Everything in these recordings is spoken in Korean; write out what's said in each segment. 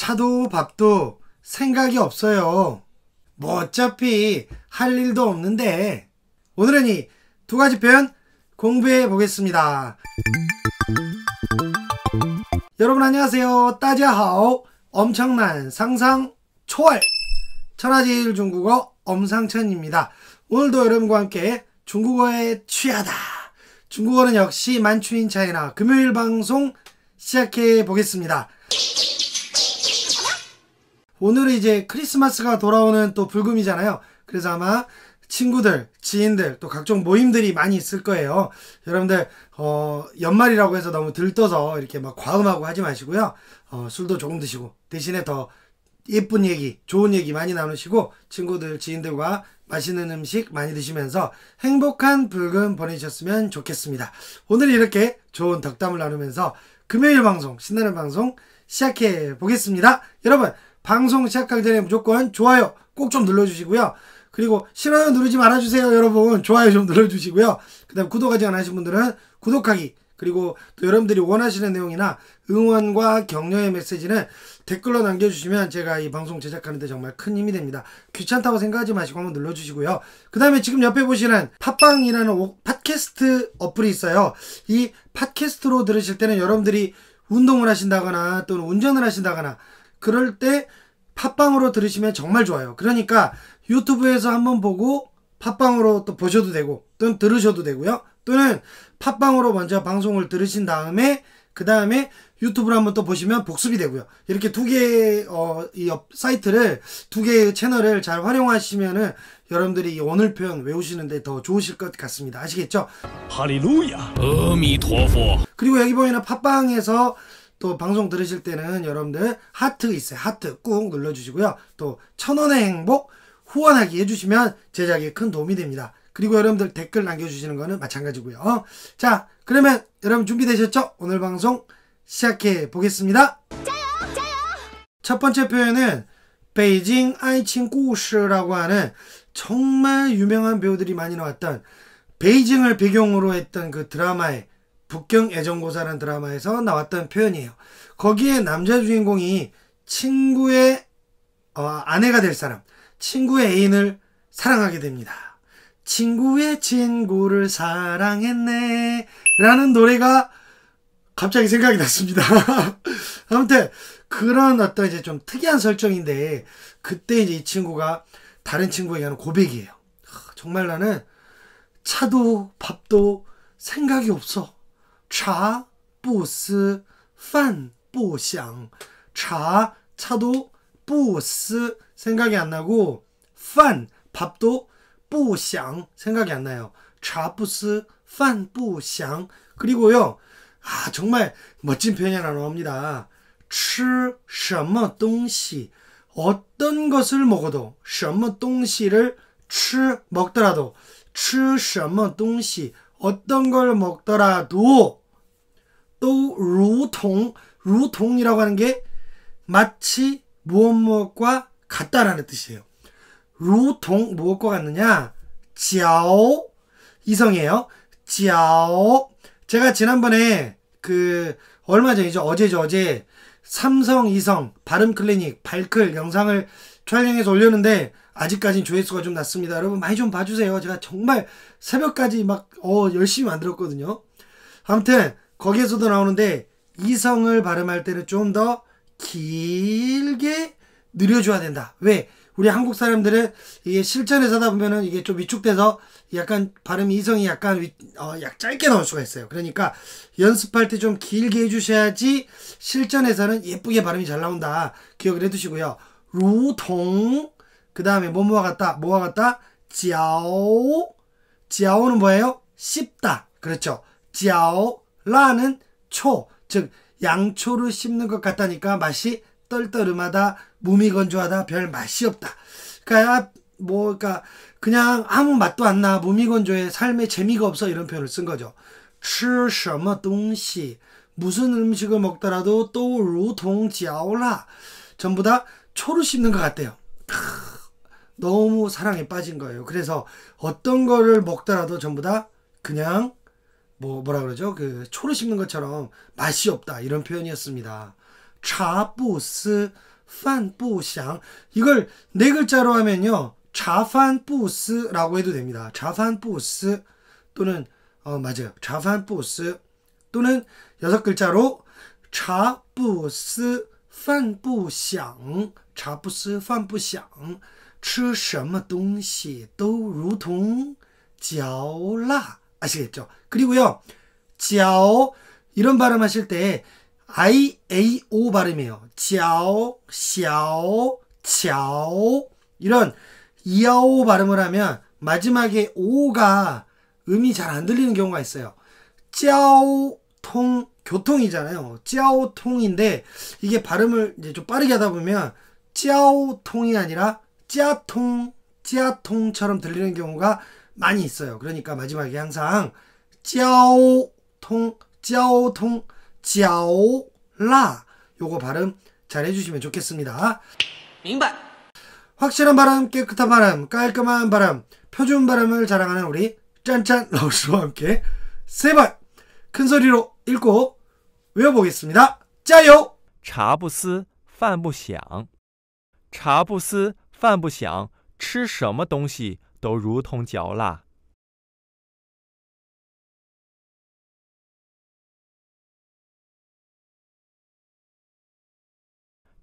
차도 밥도 생각이 없어요. 뭐 어차피 할 일도 없는데 오늘은 이 두 가지 표현 공부해 보겠습니다. 여러분 안녕하세요. 따자하오 엄청난 상상 초월 천하지일 중국어 엄상천입니다. 오늘도 여러분과 함께 중국어에 취하다. 중국어는 역시 만추인 차이나 금요일 방송 시작해 보겠습니다. 오늘은 이제 크리스마스가 돌아오는 또 불금이잖아요. 그래서 아마 친구들, 지인들, 또 각종 모임들이 많이 있을 거예요. 여러분들, 어, 연말이라고 해서 너무 들떠서 이렇게 막 과음하고 하지 마시고요. 어, 술도 조금 드시고, 대신에 더 예쁜 얘기, 좋은 얘기 많이 나누시고, 친구들, 지인들과 맛있는 음식 많이 드시면서 행복한 불금 보내셨으면 좋겠습니다. 오늘 이렇게 좋은 덕담을 나누면서 금요일 방송, 신나는 방송 시작해 보겠습니다. 여러분, 방송 시작하기 전에 무조건 좋아요 꼭 좀 눌러주시고요. 그리고 싫어요 누르지 말아주세요 여러분 좋아요 좀 눌러주시고요 그 다음 구독 하지 않으신 분들은 구독하기 그리고 또 여러분들이 원하시는 내용이나 응원과 격려의 메시지는 댓글로 남겨주시면 제가 이 방송 제작하는데 정말 큰 힘이 됩니다. 귀찮다고 생각하지 마시고 한번 눌러주시고요. 그 다음에 지금 옆에 보시는 팟빵이라는 팟캐스트 어플이 있어요. 이 팟캐스트로 들으실 때는 여러분들이 운동을 하신다거나 또는 운전을 하신다거나 그럴 때 팟빵으로 들으시면 정말 좋아요. 그러니까 유튜브에서 한번 보고 팟빵으로 또 보셔도 되고 또는 들으셔도 되고요. 또는 팟빵으로 먼저 방송을 들으신 다음에 그 다음에 유튜브를 한번 또 보시면 복습이 되고요. 이렇게 두 개의 어, 이 사이트를 두 개의 채널을 잘 활용하시면은 여러분들이 오늘 표현 외우시는데 더 좋으실 것 같습니다. 아시겠죠? 할렐루야. 어미토 그리고 여기 보이는 팟빵에서 또 방송 들으실 때는 여러분들 하트 있어요. 하트 꾹 눌러주시고요. 또 천원의 행복 후원하기 해주시면 제작에 큰 도움이 됩니다. 그리고 여러분들 댓글 남겨주시는 거는 마찬가지고요. 자, 그러면 여러분 준비되셨죠? 오늘 방송 시작해 보겠습니다. 첫 번째 표현은 베이징 아이칭 우스라고 하는 정말 유명한 배우들이 많이 나왔던 베이징을 배경으로 했던 그 드라마의 북경 애정고사라는 드라마에서 나왔던 표현이에요. 거기에 남자 주인공이 친구의 어, 아내가 될 사람, 친구의 애인을 사랑하게 됩니다. 친구의 친구를 사랑했네. 라는 노래가 갑자기 생각이 났습니다. 아무튼, 그런 어떤 이제 좀 특이한 설정인데, 그때 이제 이 친구가 다른 친구에게 하는 고백이에요. 정말 나는 차도 밥도 생각이 없어. 茶不思饭不想茶차도 부스 생각이 안 나고 판 밥도 부샹 생각이 안 나요. 차부스 판 부샹 그리고요. 아 정말 멋진 표현이 하나 나옵니다. 吃什么东西 어떤 것을 먹어도 什么东西를 吃 먹더라도 吃什么东西 어, 어떤 걸 먹더라도 또 루통, 루통이라고 하는 게 마치 무엇 무엇과 같다라는 뜻이에요. 루통 무엇과 같느냐? 지아오 이성이에요. 지아오 제가 지난번에 그 얼마 전이죠. 어제죠. 어제 삼성 이성 발음 클리닉 발클 영상을 촬영해서 올렸는데 아직까진 조회수가 좀 낮습니다. 여러분 많이 좀 봐주세요. 제가 정말 새벽까지 막 어 열심히 만들었거든요. 아무튼 거기에서도 나오는데 이성을 발음할 때는 좀 더 길게 늘려줘야 된다. 왜? 우리 한국 사람들은 이게 실전에서 하다 보면은 이게 좀 위축돼서 약간 발음 이성이 약간 위, 어, 약 짧게 나올 수가 있어요. 그러니까 연습할 때 좀 길게 해주셔야지 실전에서는 예쁘게 발음이 잘 나온다. 기억을 해두시고요. 루통 그 다음에 뭐뭐와 같다 뭐와 같다 지아오 지아오는 뭐예요? 씹다 그렇죠. 지아오 라는 초, 즉 양초를 씹는 것 같다니까 맛이 떨떠름하다, 무미건조하다, 별 맛이 없다. 그러니까 뭐 그러니까 그냥 아무 맛도 안 나, 무미건조해, 삶에 재미가 없어 이런 표현을 쓴 거죠. 吃什么东西 무슨 음식을 먹더라도 또루지아嚼라 전부 다 초를 씹는 것 같대요. 너무 사랑에 빠진 거예요. 그래서 어떤 거를 먹더라도 전부 다 그냥 뭐 뭐라 그러죠? 그 초를 심는 것처럼 맛이 없다 이런 표현이었습니다. 차부스 판부샹 이걸 네 글자로 하면요. 자판부스라고 해도 됩니다. 자판부스 또는 어 맞아요. 자판부스 또는 여섯 글자로 자부스 판부샹 자부스 판부샹 吃什么东西都如同嚼蜡 아시겠죠? 그리고요, 지아오 이런 발음 하실 때 IAO 발음이에요. 지아오, 시아오, 지아오 이런 이아오 발음을 하면 마지막에 오가 음이 잘 안 들리는 경우가 있어요. 지아오통 교통이잖아요. 지아오통인데 이게 발음을 이제 좀 빠르게 하다 보면 지아오통이 아니라 지아통지아통처럼 들리는 경우가 많이 있어요. 그러니까 마지막에 항상 짜오통, 짜오통, 짜오라 요거 발음 잘 해주시면 좋겠습니다. 明白. 확실한 발음, 깨끗한 발음, 깔끔한 발음, 표준 발음을 자랑하는 우리 짠짠 러시와 함께 세발큰 소리로 읽고 외워보겠습니다. 짜요! 茶不思饭不想，茶不思饭不想，吃什么东西都如同嚼蜡。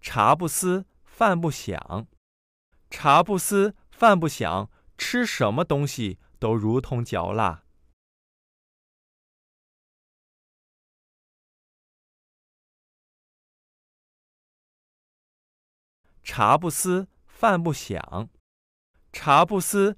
茶不思，饭不想。茶不思，饭不想，吃什么东西都如同嚼蜡。茶不思，饭不想。茶不思。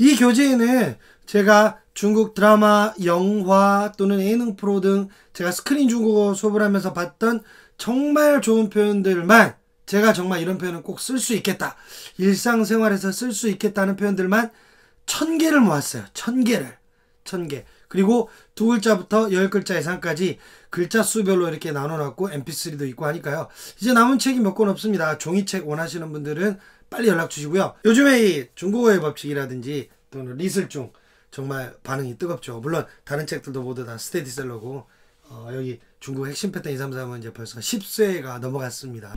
이 교재에는 제가 중국 드라마, 영화 또는 예능 프로 등 제가 스크린 중국어 수업을 하면서 봤던 정말 좋은 표현들만 제가 정말 이런 표현은 꼭 쓸 수 있겠다. 일상생활에서 쓸 수 있겠다는 표현들만 천 개를 모았어요. 천 개를. 천 개. 그리고 두 글자부터 열 글자 이상까지 글자 수별로 이렇게 나눠놨고 mp3도 있고 하니까요. 이제 남은 책이 몇 권 없습니다. 종이책 원하시는 분들은 빨리 연락 주시고요. 요즘에 이 중국어의 법칙이라든지 또는 리슬중 정말 반응이 뜨겁죠. 물론 다른 책들도 모두 다 스테디셀러고 어, 여기 중국 핵심 패턴 233은 이제 벌써 10세가 넘어갔습니다.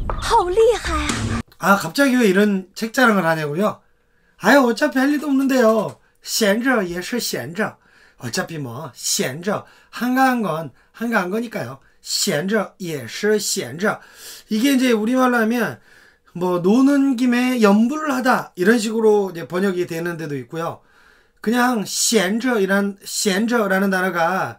아 갑자기 왜 이런 책 자랑을 하냐고요? 아유 어차피 할 일도 없는데요. 闲着也是闲着 어차피 뭐闲着 한가한 건 한가한 거니까요. 闲着 예시 闲着 이게 이제 우리말로 하면 뭐 노는 김에 연불을 하다 이런 식으로 이제 번역이 되는 데도 있고요. 그냥 闲저이란 闲저라는 단어가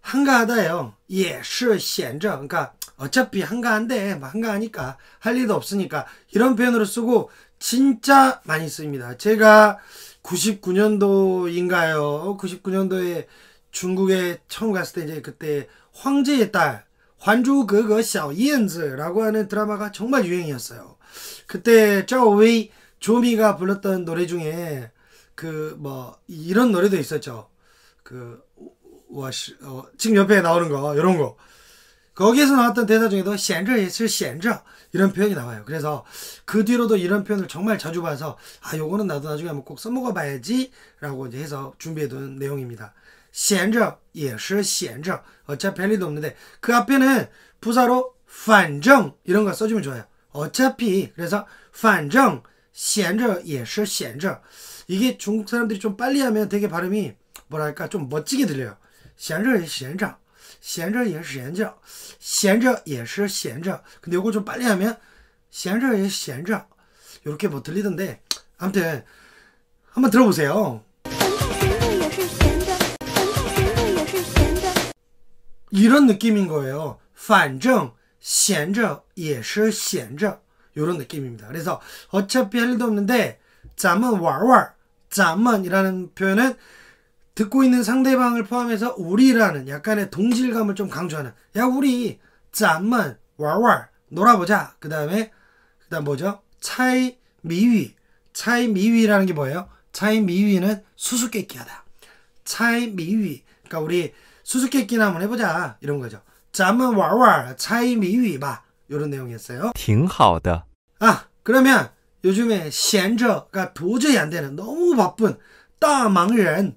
한가하다예요. 예시 闲저 그러니까 어차피 한가한데 뭐 한가하니까 할 일도 없으니까 이런 표현으로 쓰고 진짜 많이 씁니다. 제가 99년도인가요? 99년도에 중국에 처음 갔을 때 이제 그때 황제의 딸 환주 그거 샤 이엔즈라고 하는 드라마가 정말 유행이었어요. 그때 저오 조미가 불렀던 노래 중에 그 뭐 이런 노래도 있었죠. 그 와, 어, 지금 옆에 나오는 거 이런 거. 거기에서 나왔던 대사 중에도 娴저예슬 娴저 이런 표현이 나와요. 그래서 그 뒤로도 이런 표현을 정말 자주 봐서 아 요거는 나도 나중에 한번 꼭 써먹어 봐야지라고 이제 해서 준비해둔 내용입니다. 娴저 예슬 娴저 어차피 할 일도 없는데 그 앞에는 부사로 반정 이런 거 써주면 좋아요. 어차피 그래서 반정 娴저 예슬 娴저 이게 중국 사람들이 좀 빨리 하면 되게 발음이 뭐랄까 좀 멋지게 들려요. 娴저 娴저 闲着也是闲着,闲着也是闲着. 근데 요거 좀 빨리 하면闲着 也闲着. 요렇게 뭐 들리던데 아무튼 한번 들어보세요. 이런 느낌인 거예요. 反正闲着也是闲着 이런 느낌입니다. 그래서 어차피 할 일도 없는데 잠은 왈왈 잠만이라는 표현은 듣고 있는 상대방을 포함해서 우리라는 약간의 동질감을 좀 강조하는 야 우리 짠만 왈왈 놀아보자 그 다음에 그 다음 뭐죠 차이 미위 차이 미위라는 게 뭐예요 차이 미위는 수수께끼하다 차이 미위 그러니까 우리 수수께끼나 한번 해보자 이런 거죠 짠만 왈왈 차이 미위 봐 이런 내용이었어요 挺好的아 그러면 요즘에 시엔저가 도저히 안 되는 너무 바쁜 따망人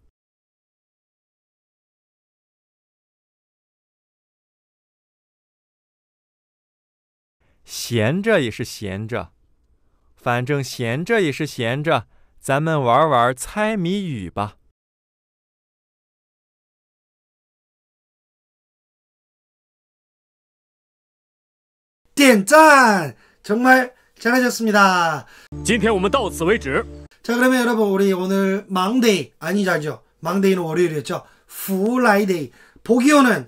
闲着也是闲着，反正闲着也是闲着，咱们玩玩猜谜语吧。点赞，陈拍，真来者，谢谢。今天我们到此为止。자그러면여러분우리오늘망데이아니죠망데이는월요일이었죠푸라이데이복이오는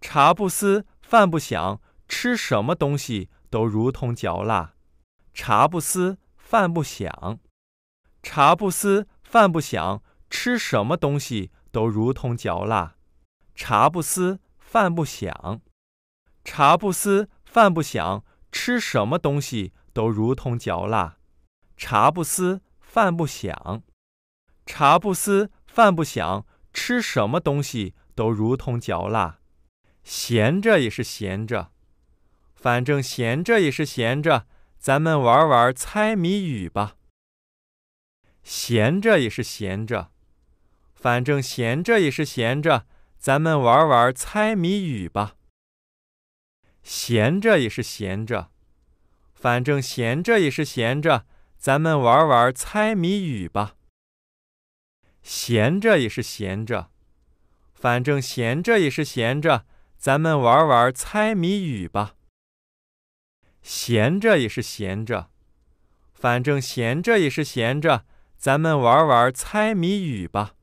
茶不思，饭不想，吃什么东西都如同嚼蜡。茶不思，饭不想。茶不思，饭不想，吃什么东西都如同嚼蜡。茶不思，饭不想。茶不思，饭不想，吃什么东西都如同嚼蜡。茶不思，饭不想。茶不思，饭不想，吃什么东西都如同嚼蜡。闲着也是闲着，反正闲着也是闲着，咱们玩玩猜谜语吧。闲着也是闲着，反正闲着也是闲着，咱们玩玩猜谜语吧。闲着也是闲着，反正闲着也是闲着，咱们玩玩猜谜语吧。闲着也是闲着，反正闲着也是闲着。咱们玩玩猜谜语吧。闲着也是闲着，反正闲着也是闲着，咱们玩玩猜谜语吧。